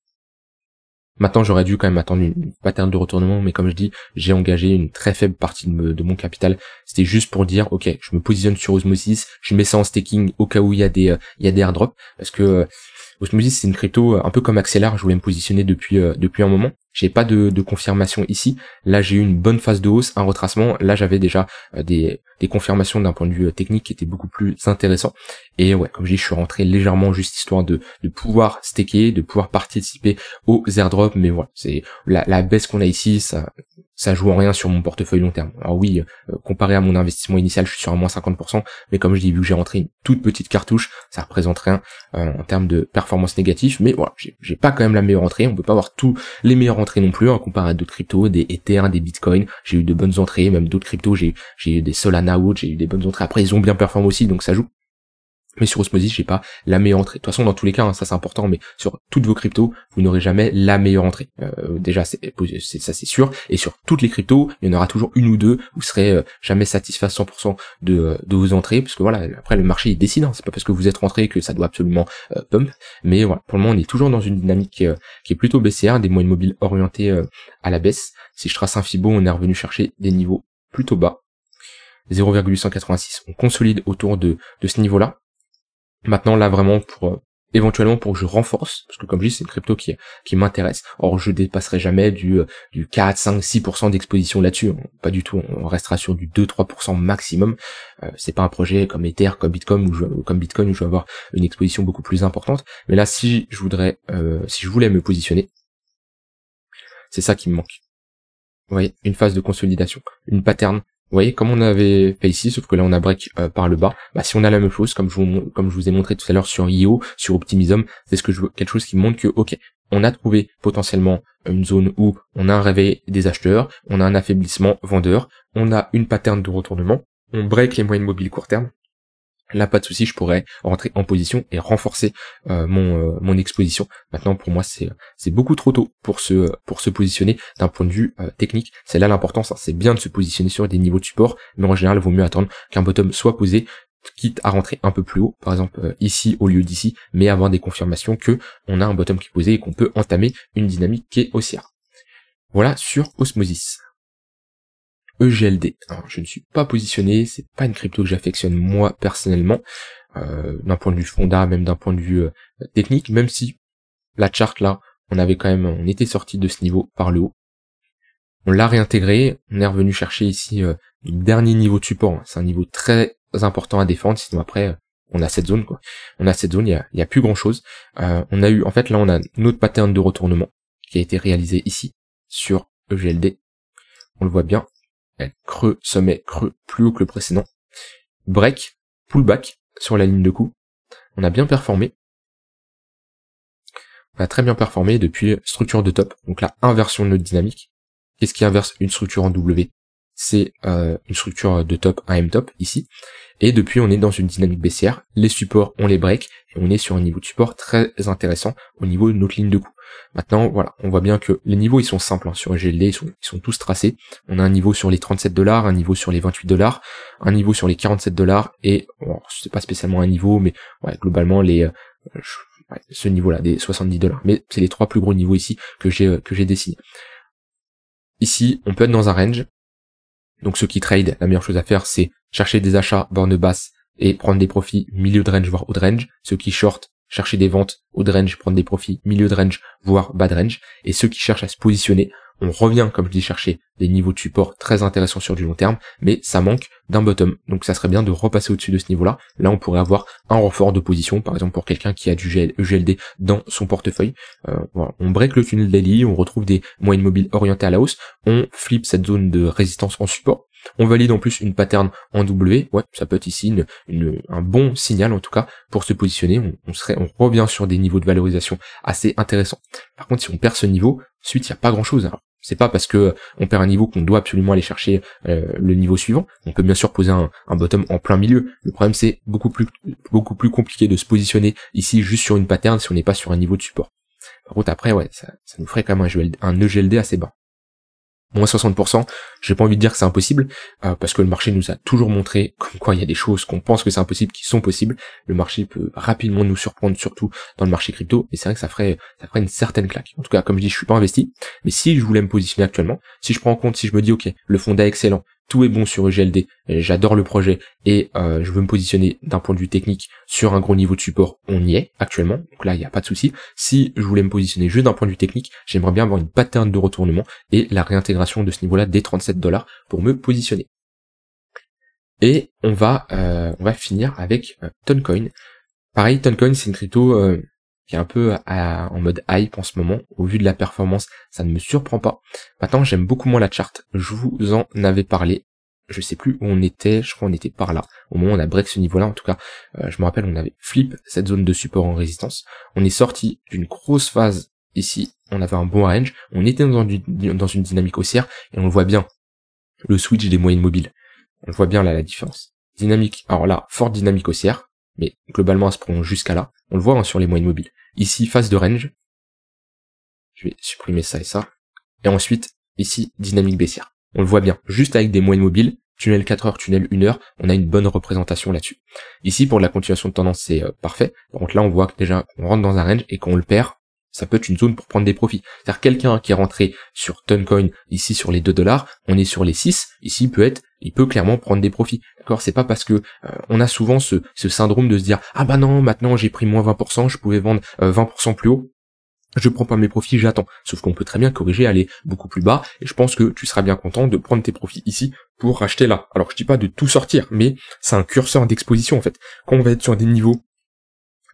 Maintenant, j'aurais dû quand même attendre une pattern de retournement, mais comme je dis, j'ai engagé une très faible partie de, de mon capital. C'était juste pour dire, ok, je me positionne sur Osmosis, je mets ça en staking au cas où il y a des, il y a des airdrops, parce que Osmosis, c'est une crypto euh, un peu comme Axelar, je voulais me positionner depuis, euh, depuis un moment. J'ai pas de, confirmation ici. Là, j'ai eu une bonne phase de hausse, un retracement. Là, j'avais déjà euh, des, des confirmations d'un point de vue technique qui étaient beaucoup plus intéressant. Et ouais, comme je dis, je suis rentré légèrement juste histoire de, de pouvoir staker, de pouvoir participer aux airdrops. Mais voilà, c'est la baisse qu'on a ici, ça, ça joue en rien sur mon portefeuille long terme. Alors oui, euh, comparé à mon investissement initial, je suis sur un moins 50%, mais comme je dis, vu que j'ai rentré une toute petite cartouche, ça représente rien euh, en termes de performance négative, mais voilà, j'ai pas quand même la meilleure entrée, on peut pas avoir tous les meilleures entrées non plus, hein, comparé à d'autres cryptos, des Ether, des Bitcoins, j'ai eu de bonnes entrées, même d'autres cryptos, j'ai eu des Solana Out, j'ai eu des bonnes entrées, après ils ont bien performé aussi, donc ça joue mais sur Osmosis, j'ai pas la meilleure entrée. De toute façon, dans tous les cas, hein, ça c'est important, mais sur toutes vos cryptos, vous n'aurez jamais la meilleure entrée. Euh, déjà, c'est, ça c'est sûr. Et sur toutes les cryptos, il y en aura toujours une ou deux. Vous serez euh, jamais satisfait à 100% de, euh, de vos entrées, parce que voilà, après le marché est décide. Hein. C'est pas parce que vous êtes rentré que ça doit absolument pump. Mais voilà, pour le moment, on est toujours dans une dynamique qui, est plutôt baissière, des moyens mobiles orientées à la baisse. Si je trace un fibo, on est revenu chercher des niveaux plutôt bas. 0,886. On consolide autour de, de ce niveau-là. Maintenant, là, vraiment, pour, euh, éventuellement pour que je renforce, parce que comme je dis, c'est une crypto qui, qui m'intéresse. Or, je dépasserai jamais du, euh, du 4, 5, 6% d'exposition là-dessus. Pas du tout. On restera sur du 2, 3% maximum. Euh, c'est pas un projet comme Ether, comme Bitcoin, où je, comme Bitcoin, où je vais avoir une exposition beaucoup plus importante. Mais là, si je voudrais, si je voulais me positionner, c'est ça qui me manque. Vous voyez, une phase de consolidation, une pattern vous voyez, comme on avait fait ici, sauf que là on a break euh, par le bas, bah, si on a la même chose, comme je vous, ai montré tout à l'heure sur IO, sur Optimism, c'est ce que je veux, quelque chose qui montre que, ok, on a trouvé potentiellement euh, une zone où on a un réveil des acheteurs, on a un affaiblissement vendeur, on a une pattern de retournement, on break les moyennes mobiles court terme, là pas de souci, je pourrais rentrer en position et renforcer euh, mon, euh, mon exposition. Maintenant pour moi c'est beaucoup trop tôt pour se pour se positionner d'un point de vue euh, technique. C'est là l'importance, hein, c'est bien de se positionner sur des niveaux de support, mais en général il vaut mieux attendre qu'un bottom soit posé quitte à rentrer un peu plus haut, par exemple ici au lieu d'ici, mais avoir des confirmations que on a un bottom qui est posé et qu'on peut entamer une dynamique qui est haussière. Voilà sur Osmosis. EGLD. je ne suis pas positionné, c'est pas une crypto que j'affectionne moi personnellement, euh, d'un point de vue fonda, même d'un point de vue euh, technique, même si la charte là, on avait quand même, on était sorti de ce niveau par le haut. On l'a réintégré, on est revenu chercher ici euh, le dernier niveau de support. C'est un niveau très important à défendre, sinon après on a cette zone quoi. On a cette zone, il n'y a, a, plus grand chose. on a eu, en fait là on a notre pattern de retournement qui a été réalisé ici sur EGLD. On le voit bien, elle eh, creux, sommet creux plus haut que le précédent. Break, pullback sur la ligne de coup. On a bien performé. On a très bien performé depuis structure de top. Donc la inversion de notre dynamique. Qu'est-ce qui inverse une structure en W c'est euh, une structure de top un m top ici. Et depuis, on est dans une dynamique baissière. Les supports, on les break. Et on est sur un niveau de support très intéressant au niveau de notre ligne de coût Maintenant, voilà, on voit bien que les niveaux, ils sont simples. Hein. sur GLD, ils sont, ils sont tous tracés. On a un niveau sur les 37 dollars, un niveau sur les 28 dollars, un niveau sur les 47 dollars. Et, c'est pas spécialement un niveau, mais globalement, les... Euh, ce niveau-là, des 70 dollars. Mais c'est les trois plus gros niveaux ici que j'ai euh, que j'ai dessinés. Ici, on peut être dans un range, donc ceux qui trade, la meilleure chose à faire, c'est chercher des achats borne basse et prendre des profits milieu de range, voire haut de range. Ceux qui short, chercher des ventes haut de range, prendre des profits milieu de range, voire bas de range. Et ceux qui cherchent à se positionner, on revient, comme je dis, chercher des niveaux de support très intéressants sur du long terme, mais ça manque d'un bottom. Donc ça serait bien de repasser au-dessus de ce niveau-là. Là, on pourrait avoir un renfort de position, par exemple pour quelqu'un qui a du EGLD dans son portefeuille. Euh, on break le tunnel daily, on retrouve des moyennes mobiles orientées à la hausse, on flippe cette zone de résistance en support. On valide en plus une pattern en W, ouais, ça peut être ici un bon signal en tout cas pour se positionner. On, serait, on revient sur des niveaux de valorisation assez intéressants. Par contre, si on perd ce niveau, suite il n'y a pas grand chose. C'est pas parce que on perd un niveau qu'on doit absolument aller chercher euh, le niveau suivant. On peut bien sûr poser un, bottom en plein milieu. Le problème c'est beaucoup plus beaucoup plus compliqué de se positionner ici juste sur une pattern si on n'est pas sur un niveau de support. Par contre après ouais, ça, nous ferait quand même un, un EGLD assez bas moins 60%. J'ai pas envie de dire que c'est impossible, euh, parce que le marché nous a toujours montré comme quoi il y a des choses qu'on pense que c'est impossible qui sont possibles. Le marché peut rapidement nous surprendre, surtout dans le marché crypto, et c'est vrai que ça ferait, ça ferait une certaine claque. En tout cas, comme je dis, je suis pas investi, mais si je voulais me positionner actuellement, si je prends en compte, si je me dis, ok, le fonds est excellent, tout est bon sur EGLD, j'adore le projet et euh, je veux me positionner d'un point de vue technique sur un gros niveau de support, on y est actuellement, donc là il n'y a pas de souci. Si je voulais me positionner juste d'un point de vue technique, j'aimerais bien avoir une pattern de retournement et la réintégration de ce niveau-là des 37 dollars pour me positionner. Et on va, euh, on va finir avec euh, Toncoin. Pareil, Toncoin c'est une crypto qui est un peu en mode hype en ce moment. Au vu de la performance, ça ne me surprend pas. Maintenant, j'aime beaucoup moins la charte. Je vous en avais parlé. Je sais plus où on était, je crois qu'on était par là. Au moment où on a break ce niveau-là, en tout cas, euh, je me rappelle, on avait flip cette zone de support en résistance. On est sorti d'une grosse phase ici, on avait un bon range, on était dans une, dans une dynamique haussière, et on le voit bien, le switch des moyennes mobiles. On le voit bien là, la différence. Dynamique, alors là, forte dynamique haussière, mais globalement elle se prend jusqu'à là. On le voit hein, sur les moyennes mobiles. Ici, phase de range. Je vais supprimer ça et ça. Et ensuite, ici, dynamique baissière. On le voit bien, juste avec des moyennes mobiles, tunnel 4 heures, tunnel 1 heure, on a une bonne représentation là-dessus. Ici, pour la continuation de tendance, c'est euh, parfait. Par contre là, on voit que déjà, on rentre dans un range et qu'on le perd ça peut être une zone pour prendre des profits. C'est-à-dire quelqu'un qui est rentré sur Toncoin, ici sur les 2 dollars, on est sur les 6, ici il peut être, il peut clairement prendre des profits. D'accord, c'est pas parce que euh, on a souvent ce, syndrome de se dire ah bah non, maintenant j'ai pris moins 20%, je pouvais vendre 20% euh, plus haut. Je prends pas mes profits, j'attends. Sauf qu'on peut très bien corriger, aller beaucoup plus bas, et je pense que tu seras bien content de prendre tes profits ici pour racheter là. Alors je dis pas de tout sortir, mais c'est un curseur d'exposition en fait. Quand on va être sur des niveaux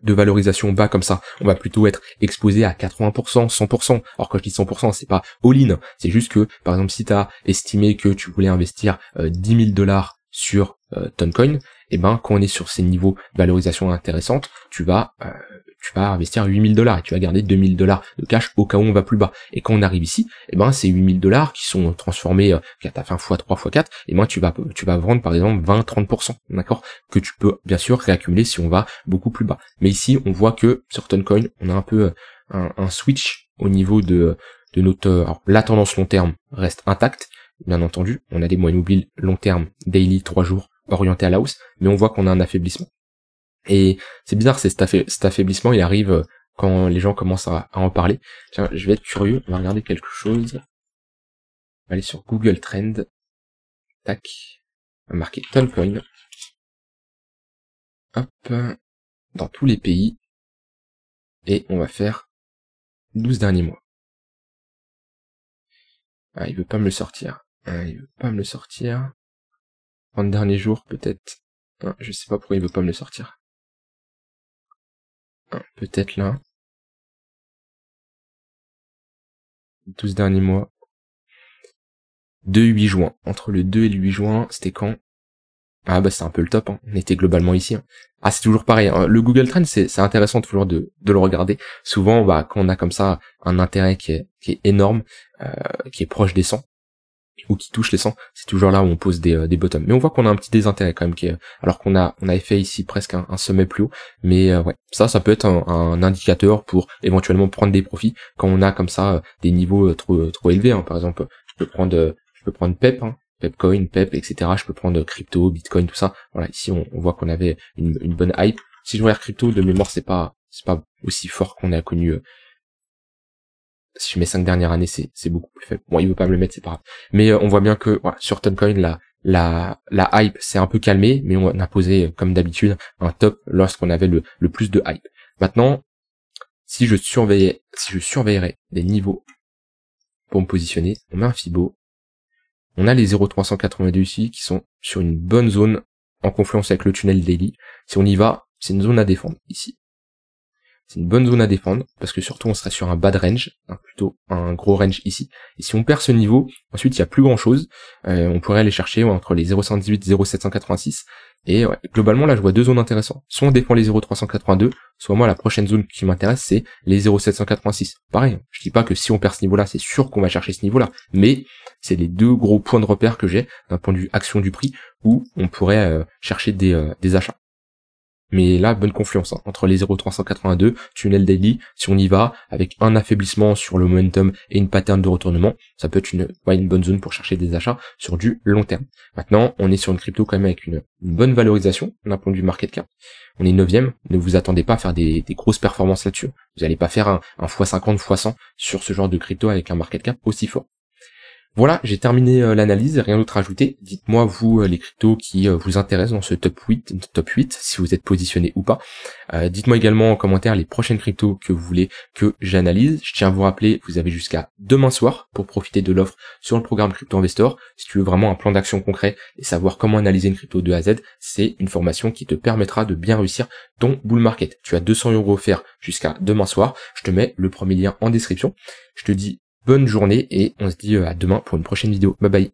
de valorisation bas comme ça. On va plutôt être exposé à 80%, 100%. Or quand je dis 100%, c'est pas all-in. C'est juste que, par exemple, si tu as estimé que tu voulais investir 10 euh, 000 dollars sur ton euh, Toncoin, et eh ben quand on est sur ces niveaux de valorisation intéressante, tu vas euh, tu vas investir 8000 dollars et tu vas garder 2000 dollars de cash au cas où on va plus bas. Et quand on arrive ici, eh ben, ces 8000 dollars qui sont transformés, qu'à ta fin fois 3 fois 4, et moi, tu vas, tu vas vendre, par exemple, 20, 30%, d'accord? Que tu peux, bien sûr, réaccumuler si on va beaucoup plus bas. Mais ici, on voit que sur Toncoin, on a un peu euh, un, switch au niveau de, de notre, euh, alors, la tendance long terme reste intacte. Bien entendu, on a des moyens mobiles long terme, daily, 3 jours, orientés à la hausse, mais on voit qu'on a un affaiblissement. Et c'est bizarre, c'est cet, affaiblissement, il arrive euh, quand les gens commencent à, en parler. Tiens, je vais être curieux, on va regarder quelque chose. On va aller sur Google Trend. Tac. On va marquer Toncoin. Hop. Dans tous les pays. Et on va faire 12 derniers mois. Ah, il veut pas me le sortir. Ah, il veut pas me le sortir. 30 derniers jours, peut-être. Hein, je sais pas pourquoi il veut pas me le sortir peut-être là. 12 derniers mois. 2-8 juin. Entre le 2 et le 8 juin, c'était quand Ah bah c'est un peu le top, hein. on était globalement ici. Hein. Ah c'est toujours pareil, hein. le Google Trend c'est intéressant toujours de, de, le regarder. Souvent bah, quand on a comme ça un intérêt qui est, qui est énorme, euh, qui est proche des 100, ou qui touche les 100, c'est toujours là où on pose des, euh, des bottoms. Mais on voit qu'on a un petit désintérêt quand même, qui alors qu'on a on avait fait ici presque un, sommet plus haut. Mais euh, ouais, ça, ça peut être un, indicateur pour éventuellement prendre des profits quand on a comme ça euh, des niveaux trop trop élevés. Hein. Par exemple, je peux prendre je peux prendre Pep, hein, Pepcoin, Pep, etc. Je peux prendre crypto, Bitcoin, tout ça. Voilà, ici on, voit qu'on avait une, une, bonne hype. Si je regarde crypto de mémoire, c'est pas c'est pas aussi fort qu'on a connu si je mets cinq dernières années, c'est beaucoup plus faible. Bon, il veut pas me le mettre, c'est pas grave. Mais euh, on voit bien que sur Toncoin, la, la, la hype s'est un peu calmée, mais on a posé, euh, comme d'habitude, un top lorsqu'on avait le, plus de hype. Maintenant, si je surveillais, si je surveillerais les niveaux pour me positionner, on met un Fibo. On a les 0,382 ici qui sont sur une bonne zone en confluence avec le tunnel daily. Si on y va, c'est une zone à défendre ici. C'est une bonne zone à défendre, parce que surtout on serait sur un bad range, hein, plutôt un gros range ici. Et si on perd ce niveau, ensuite il n'y a plus grand chose. Euh, on pourrait aller chercher entre les 078 et 0786. Et globalement là je vois deux zones intéressantes. Soit on défend les 0382, soit moi la prochaine zone qui m'intéresse c'est les 0786. Pareil, hein, je dis pas que si on perd ce niveau là, c'est sûr qu'on va chercher ce niveau là. Mais c'est les deux gros points de repère que j'ai d'un point de vue action du prix où on pourrait euh, chercher des euh, achats. Mais là, bonne confluence hein. entre les 0,382, tunnel daily, si on y va avec un affaiblissement sur le momentum et une pattern de retournement, ça peut être une, une bonne zone pour chercher des achats sur du long terme. Maintenant, on est sur une crypto quand même avec une, bonne valorisation d'un point de vue market cap. On est 9ème, ne vous attendez pas à faire des, grosses performances là-dessus. Vous n'allez pas faire un, un x50, x100 sur ce genre de crypto avec un market cap aussi fort. Voilà, j'ai terminé euh, l'analyse, rien d'autre à ajouter. Dites-moi, vous, euh, les cryptos qui euh, vous intéressent dans ce top 8, top 8 si vous êtes positionné ou pas. dites-moi également en commentaire les prochaines cryptos que vous voulez que j'analyse. Je tiens à vous rappeler, vous avez jusqu'à demain soir pour profiter de l'offre sur le programme Crypto Investor. Si tu veux vraiment un plan d'action concret et savoir comment analyser une crypto de A à Z, c'est une formation qui te permettra de bien réussir ton bull market. Tu as 200 euros offerts jusqu'à demain soir. Je te mets le premier lien en description. Je te dis Bonne journée et on se dit euh, à demain pour une prochaine vidéo. Bye bye.